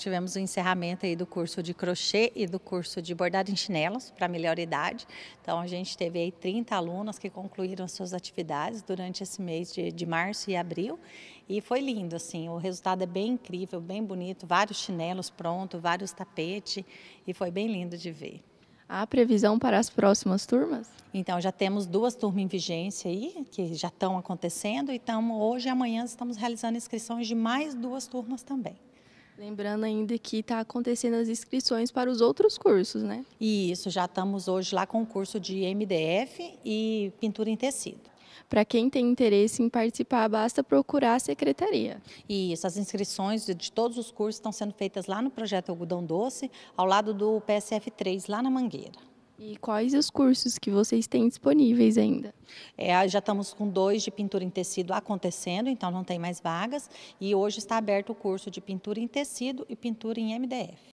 Tivemos o encerramento aí do curso de crochê e do curso de bordado em chinelos para melhor idade. Então a gente teve aí 30 alunas que concluíram as suas atividades durante esse mês de, de março e abril. E foi lindo, assim, o resultado é bem incrível, bem bonito, vários chinelos prontos, vários tapetes e foi bem lindo de ver. Há previsão para as próximas turmas? Então, já temos duas turmas em vigência aí, que já estão acontecendo, então hoje e amanhã estamos realizando inscrições de mais duas turmas também. Lembrando ainda que está acontecendo as inscrições para os outros cursos, né? Isso, já estamos hoje lá com o curso de MDF e pintura em tecido. Para quem tem interesse em participar, basta procurar a secretaria. Isso, as inscrições de todos os cursos estão sendo feitas lá no Projeto Algodão Doce, ao lado do PSF3, lá na Mangueira. E quais os cursos que vocês têm disponíveis ainda? É, já estamos com dois de pintura em tecido acontecendo, então não tem mais vagas. E hoje está aberto o curso de pintura em tecido e pintura em MDF.